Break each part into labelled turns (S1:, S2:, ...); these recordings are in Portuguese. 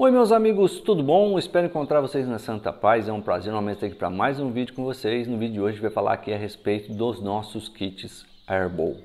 S1: Oi meus amigos, tudo bom? Espero encontrar vocês na Santa Paz, é um prazer novamente estar aqui para mais um vídeo com vocês. No vídeo de hoje vai falar aqui a respeito dos nossos kits Airbow.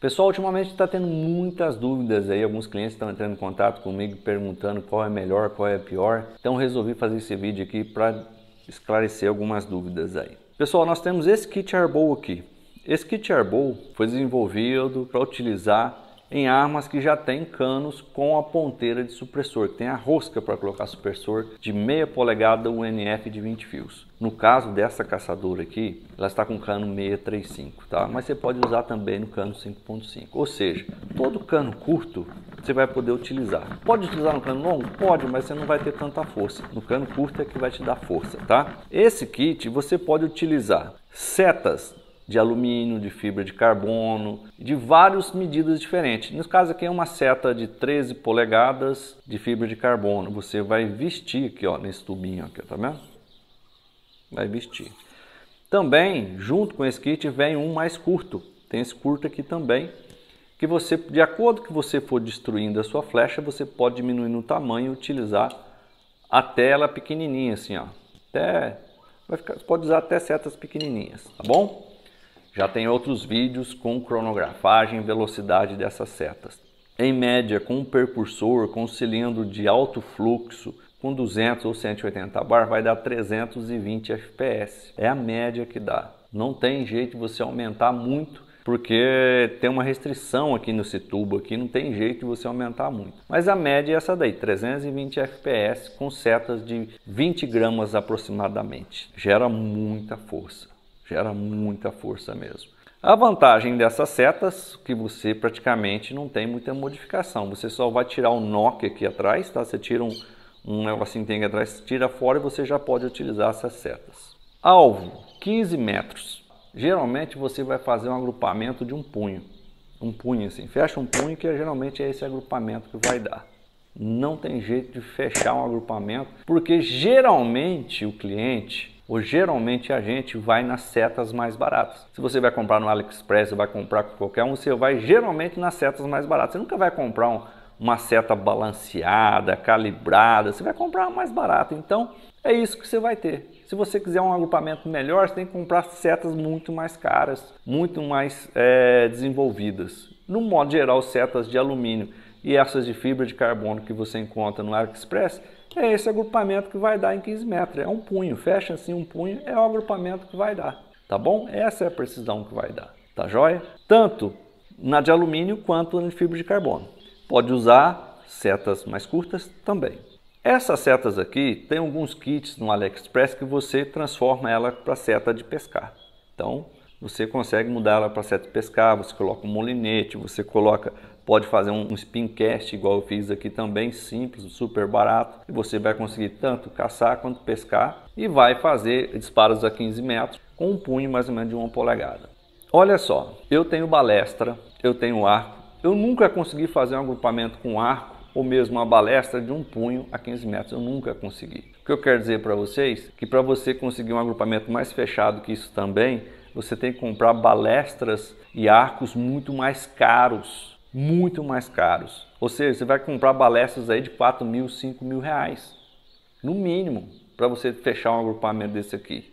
S1: Pessoal, ultimamente está tendo muitas dúvidas aí, alguns clientes estão entrando em contato comigo perguntando qual é melhor, qual é pior. Então resolvi fazer esse vídeo aqui para esclarecer algumas dúvidas aí. Pessoal, nós temos esse kit airbow aqui. Esse kit airbow foi desenvolvido para utilizar em armas que já tem canos com a ponteira de supressor, que tem a rosca para colocar supressor de meia polegada UNF de 20 fios. No caso dessa caçadora aqui, ela está com cano 635, tá? Mas você pode usar também no cano 5.5. Ou seja, todo cano curto você vai poder utilizar. Pode utilizar no cano longo? Pode, mas você não vai ter tanta força. No cano curto é que vai te dar força, tá? Esse kit você pode utilizar setas de alumínio, de fibra de carbono, de várias medidas diferentes. Nesse caso aqui é uma seta de 13 polegadas de fibra de carbono. Você vai vestir aqui, ó, nesse tubinho aqui, tá vendo? Vai vestir. Também, junto com esse kit, vem um mais curto. Tem esse curto aqui também, que você, de acordo que você for destruindo a sua flecha, você pode diminuir no tamanho e utilizar até ela pequenininha, assim, ó. Até, vai ficar, pode usar até setas pequenininhas, tá bom? Já tem outros vídeos com cronografagem e velocidade dessas setas. Em média, com um percursor, com um cilindro de alto fluxo, com 200 ou 180 bar, vai dar 320 FPS. É a média que dá. Não tem jeito de você aumentar muito porque tem uma restrição aqui no Situba, aqui não tem jeito de você aumentar muito. Mas a média é essa daí, 320 fps com setas de 20 gramas aproximadamente. Gera muita força, gera muita força mesmo. A vantagem dessas setas que você praticamente não tem muita modificação. Você só vai tirar o NOC aqui atrás, tá? Você tira um, um negocinho que tem aqui atrás, tira fora e você já pode utilizar essas setas. Alvo, 15 metros geralmente você vai fazer um agrupamento de um punho. Um punho assim, fecha um punho que é, geralmente é esse agrupamento que vai dar. Não tem jeito de fechar um agrupamento, porque geralmente o cliente ou geralmente a gente vai nas setas mais baratas. Se você vai comprar no AliExpress, vai comprar com qualquer um, você vai geralmente nas setas mais baratas. Você nunca vai comprar um, uma seta balanceada, calibrada, você vai comprar uma mais barata. Então, é isso que você vai ter. Se você quiser um agrupamento melhor, você tem que comprar setas muito mais caras, muito mais é, desenvolvidas. No modo geral, setas de alumínio e essas de fibra de carbono que você encontra no AliExpress, é esse agrupamento que vai dar em 15 metros. É um punho, fecha assim um punho, é o agrupamento que vai dar, tá bom? Essa é a precisão que vai dar, tá joia? Tanto na de alumínio quanto na de fibra de carbono. Pode usar setas mais curtas também. Essas setas aqui, tem alguns kits no AliExpress que você transforma ela para seta de pescar. Então, você consegue mudar ela para seta de pescar, você coloca um molinete, você coloca, pode fazer um, um spin cast igual eu fiz aqui também, simples, super barato, e você vai conseguir tanto caçar quanto pescar e vai fazer disparos a 15 metros com um punho mais ou menos de uma polegada. Olha só, eu tenho balestra, eu tenho arco, eu nunca consegui fazer um agrupamento com arco ou mesmo uma balestra de um punho a 15 metros. Eu nunca consegui. O que eu quero dizer para vocês que para você conseguir um agrupamento mais fechado que isso também, você tem que comprar balestras e arcos muito mais caros, muito mais caros. Ou seja, você vai comprar balestras aí de 4 mil, 5 mil reais, no mínimo, para você fechar um agrupamento desse aqui,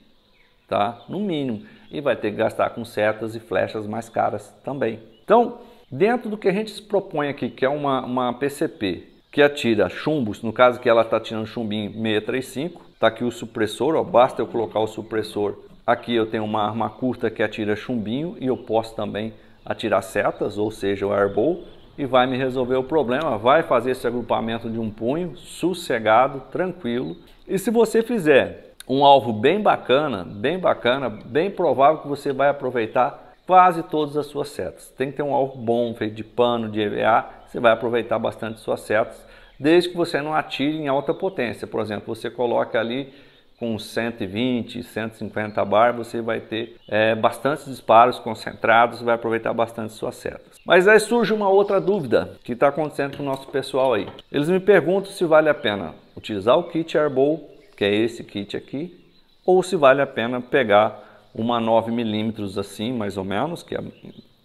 S1: tá? No mínimo. E vai ter que gastar com setas e flechas mais caras também. Então, Dentro do que a gente se propõe aqui, que é uma, uma PCP que atira chumbos, no caso que ela está tirando chumbinho 635, está aqui o supressor, ó, basta eu colocar o supressor. Aqui eu tenho uma arma curta que atira chumbinho e eu posso também atirar setas, ou seja, o airbow, e vai me resolver o problema, vai fazer esse agrupamento de um punho, sossegado, tranquilo. E se você fizer um alvo bem bacana, bem bacana, bem provável que você vai aproveitar quase todas as suas setas. Tem que ter um alvo bom, feito de pano, de EVA, você vai aproveitar bastante suas setas, desde que você não atire em alta potência. Por exemplo, você coloca ali com 120, 150 bar, você vai ter é, bastantes disparos concentrados, vai aproveitar bastante suas setas. Mas aí surge uma outra dúvida que está acontecendo com o nosso pessoal aí. Eles me perguntam se vale a pena utilizar o kit Airbow, que é esse kit aqui, ou se vale a pena pegar uma 9 milímetros assim, mais ou menos, que é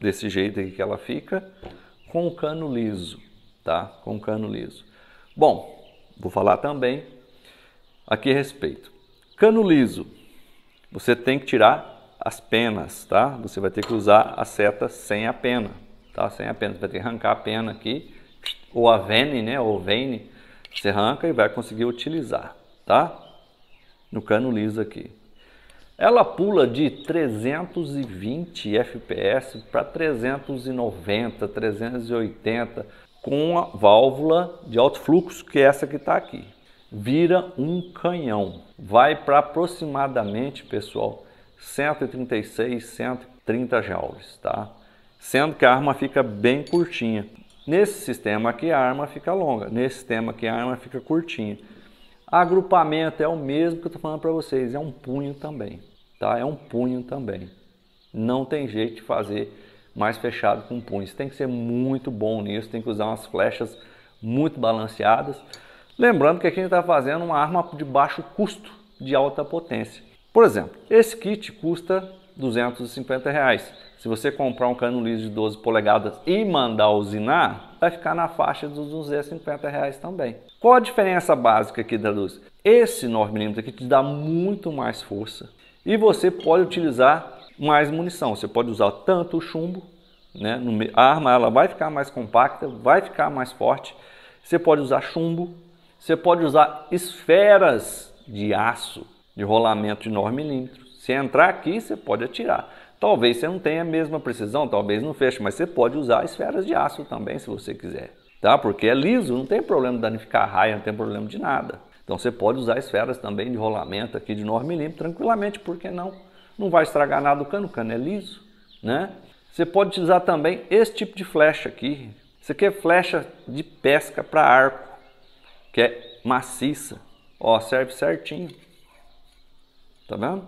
S1: desse jeito aqui que ela fica, com o cano liso, tá? Com o cano liso. Bom, vou falar também aqui a respeito. Cano liso, você tem que tirar as penas, tá? Você vai ter que usar a seta sem a pena, tá? Sem a pena, você vai ter que arrancar a pena aqui, ou a vene, né? Ou vene você arranca e vai conseguir utilizar, tá? No cano liso aqui. Ela pula de 320 FPS para 390, 380 com a válvula de alto fluxo, que é essa que está aqui. Vira um canhão. Vai para aproximadamente, pessoal, 136, 130 joules, tá? Sendo que a arma fica bem curtinha. Nesse sistema aqui a arma fica longa, nesse sistema aqui a arma fica curtinha. Agrupamento é o mesmo que eu estou falando para vocês, é um punho também, tá? É um punho também. Não tem jeito de fazer mais fechado com punho. Você tem que ser muito bom nisso, tem que usar umas flechas muito balanceadas. Lembrando que aqui a gente está fazendo uma arma de baixo custo, de alta potência. Por exemplo, esse kit custa 250 reais. Se você comprar um cano liso de 12 polegadas e mandar usinar, vai ficar na faixa dos 250 reais também. Qual a diferença básica aqui da luz? Esse 9mm aqui te dá muito mais força e você pode utilizar mais munição. Você pode usar tanto o chumbo, né? a arma ela vai ficar mais compacta, vai ficar mais forte. Você pode usar chumbo, você pode usar esferas de aço de rolamento de 9 milímetros. Se entrar aqui, você pode atirar. Talvez você não tenha a mesma precisão, talvez não feche, mas você pode usar esferas de aço também se você quiser, tá? Porque é liso, não tem problema de danificar a raia, não tem problema de nada. Então você pode usar esferas também de rolamento aqui de 9 milímetros tranquilamente, porque não? Não vai estragar nada o cano, o cano é liso, né? Você pode utilizar também esse tipo de flecha aqui. Isso aqui é flecha de pesca para arco, que é maciça. Ó, serve certinho. Tá vendo?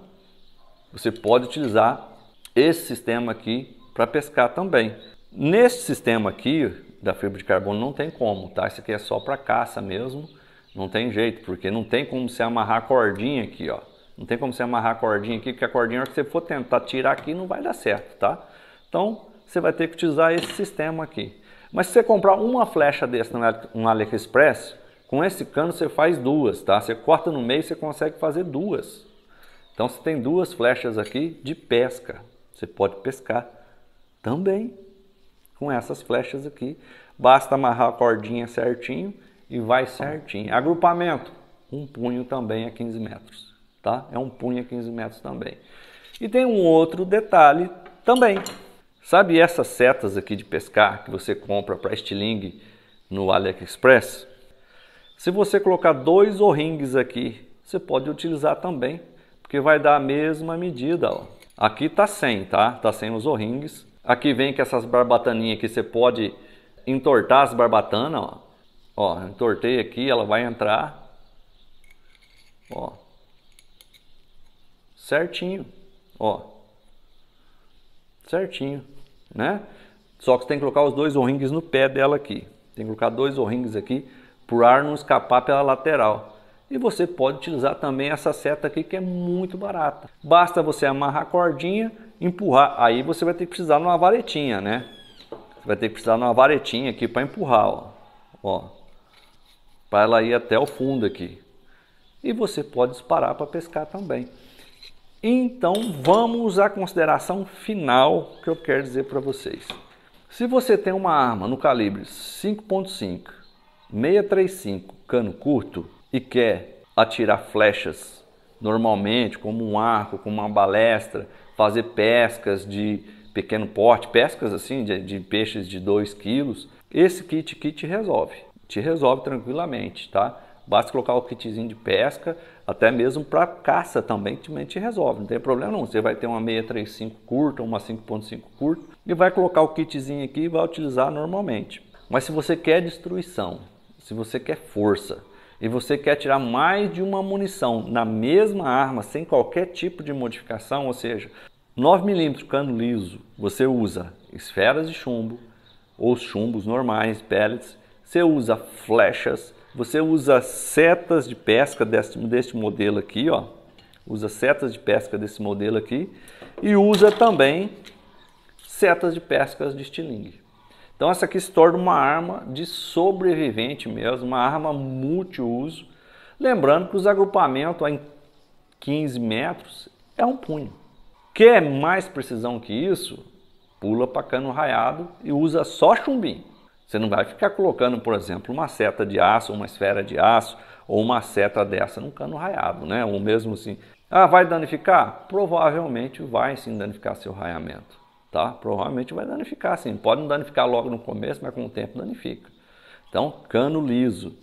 S1: Você pode utilizar esse sistema aqui para pescar também. Nesse sistema aqui da fibra de carbono não tem como, tá? Isso aqui é só para caça mesmo, não tem jeito, porque não tem como você amarrar a cordinha aqui, ó. Não tem como você amarrar a cordinha aqui, porque a cordinha, a que você for tentar tirar aqui, não vai dar certo, tá? Então, você vai ter que utilizar esse sistema aqui. Mas se você comprar uma flecha desse no AliExpress, com esse cano você faz duas, tá? Você corta no meio e você consegue fazer duas. Então você tem duas flechas aqui de pesca. Você pode pescar também com essas flechas aqui. Basta amarrar a cordinha certinho e vai certinho. Agrupamento, um punho também a 15 metros, tá? É um punho a 15 metros também. E tem um outro detalhe também. Sabe essas setas aqui de pescar que você compra para estilingue no AliExpress? Se você colocar dois o-rings aqui, você pode utilizar também, porque vai dar a mesma medida, ó. Aqui tá sem, tá? Tá sem os O-rings. Aqui vem com essas barbataninhas que você pode entortar as barbatanas, ó. Ó, entortei aqui, ela vai entrar. Ó. Certinho, ó. Certinho, né? Só que você tem que colocar os dois O-rings no pé dela aqui. Tem que colocar dois O-rings aqui pro ar não escapar pela lateral. E você pode utilizar também essa seta aqui que é muito barata. Basta você amarrar a cordinha, empurrar. Aí você vai ter que precisar de uma varetinha, né? Você vai ter que precisar de uma varetinha aqui para empurrar, ó. ó para ela ir até o fundo aqui. E você pode disparar para pescar também. Então vamos à consideração final que eu quero dizer para vocês. Se você tem uma arma no calibre 5.5, 635, cano curto, e quer atirar flechas normalmente, como um arco, como uma balestra, fazer pescas de pequeno porte, pescas assim de, de peixes de 2 quilos, esse kit aqui te resolve, te resolve tranquilamente, tá? Basta colocar o kitzinho de pesca, até mesmo para caça também te resolve, não tem problema não. Você vai ter uma 635 curta, uma 5.5 curta e vai colocar o kitzinho aqui e vai utilizar normalmente. Mas se você quer destruição, se você quer força, e você quer tirar mais de uma munição na mesma arma, sem qualquer tipo de modificação, ou seja, 9mm cano liso, você usa esferas de chumbo ou chumbos normais, pellets, você usa flechas, você usa setas de pesca deste, deste modelo aqui, ó. Usa setas de pesca desse modelo aqui e usa também setas de pesca de estilingue. Então essa aqui se torna uma arma de sobrevivente mesmo, uma arma multiuso. Lembrando que os agrupamentos em 15 metros é um punho. Quer é mais precisão que isso? Pula para cano raiado e usa só chumbinho. Você não vai ficar colocando, por exemplo, uma seta de aço, uma esfera de aço ou uma seta dessa num cano raiado, né? Ou mesmo assim, ah, vai danificar? Provavelmente vai sim danificar seu raiamento tá? Provavelmente vai danificar sim. Pode não danificar logo no começo, mas com o tempo danifica. Então, cano liso.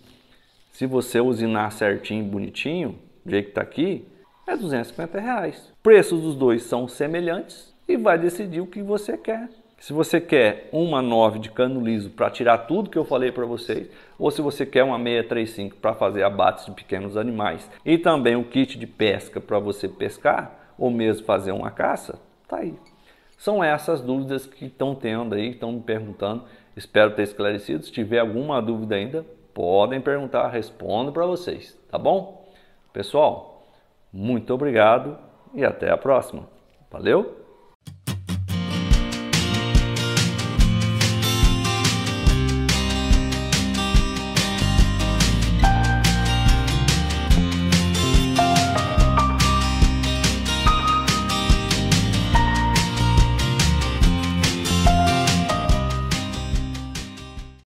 S1: Se você usinar certinho, bonitinho, do jeito que está aqui, é 250 reais. Preços dos dois são semelhantes e vai decidir o que você quer. Se você quer uma 9 de cano liso para tirar tudo que eu falei para vocês, ou se você quer uma 635 para fazer abates de pequenos animais e também um kit de pesca para você pescar ou mesmo fazer uma caça, tá aí. São essas dúvidas que estão tendo aí, que estão me perguntando. Espero ter esclarecido. Se tiver alguma dúvida ainda, podem perguntar, respondo para vocês, tá bom? Pessoal, muito obrigado e até a próxima. Valeu!